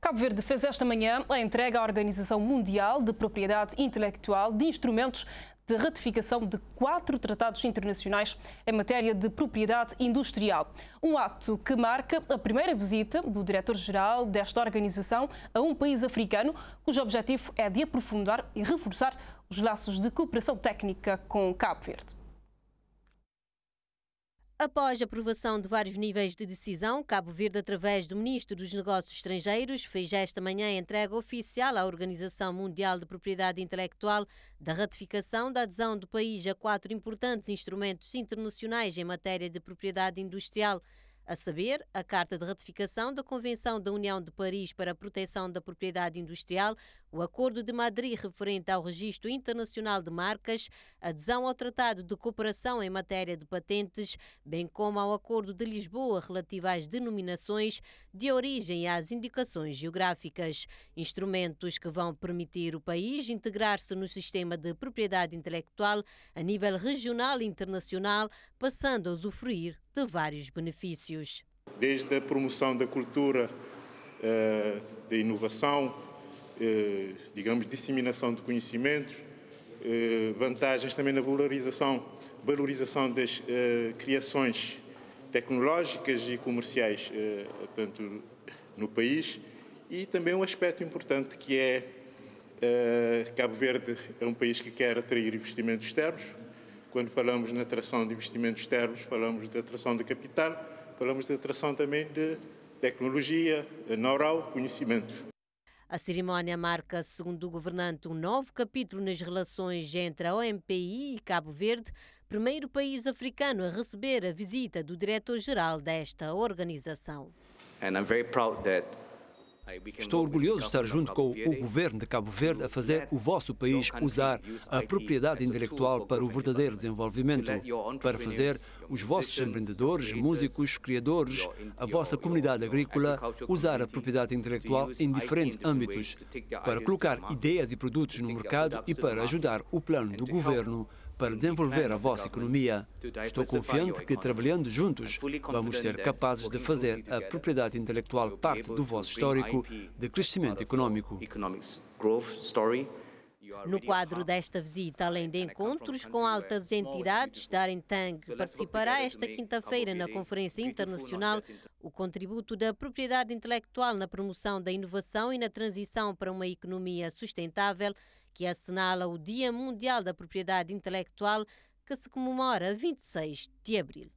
Cabo Verde fez esta manhã a entrega à Organização Mundial de Propriedade Intelectual de instrumentos de ratificação de quatro tratados internacionais em matéria de propriedade industrial. Um ato que marca a primeira visita do diretor-geral desta organização a um país africano, cujo objetivo é de aprofundar e reforçar os laços de cooperação técnica com Cabo Verde. Após a aprovação de vários níveis de decisão, Cabo Verde, através do Ministro dos Negócios Estrangeiros, fez esta manhã entrega oficial à Organização Mundial de Propriedade Intelectual da ratificação da adesão do país a quatro importantes instrumentos internacionais em matéria de propriedade industrial a saber, a Carta de Ratificação da Convenção da União de Paris para a Proteção da Propriedade Industrial, o Acordo de Madrid referente ao Registro Internacional de Marcas, adesão ao Tratado de Cooperação em Matéria de Patentes, bem como ao Acordo de Lisboa relativo às denominações de origem e às indicações geográficas, instrumentos que vão permitir o país integrar-se no sistema de propriedade intelectual a nível regional e internacional, passando a usufruir de vários benefícios. Desde a promoção da cultura, eh, da inovação, eh, digamos, disseminação de conhecimentos, eh, vantagens também na valorização, valorização das criações tecnológicas e comerciais, tanto no país, e também um aspecto importante que é Cabo Verde é um país que quer atrair investimentos externos, quando falamos na atração de investimentos externos, falamos de atração de capital, falamos de atração também de tecnologia, know-how, conhecimentos. A cerimónia marca, segundo o governante, um novo capítulo nas relações entre a OMPI e Cabo Verde, primeiro país africano a receber a visita do diretor-geral desta organização. And I'm very proud that Estou orgulhoso de estar junto com o governo de Cabo Verde a fazer o vosso país usar a propriedade intelectual para o verdadeiro desenvolvimento, para fazer os vossos empreendedores, músicos, criadores, a vossa comunidade agrícola usar a propriedade intelectual em diferentes âmbitos, para colocar ideias e produtos no mercado e para ajudar o plano do governo para desenvolver a vossa economia. Estou confiante que, trabalhando juntos, vamos ser capazes de fazer a propriedade intelectual parte do vosso histórico de crescimento econômico. No quadro desta visita, além de encontros com altas entidades, Darren Tang participará esta quinta-feira na Conferência Internacional o contributo da propriedade intelectual na promoção da inovação e na transição para uma economia sustentável que assinala o Dia Mundial da Propriedade Intelectual, que se comemora 26 de abril.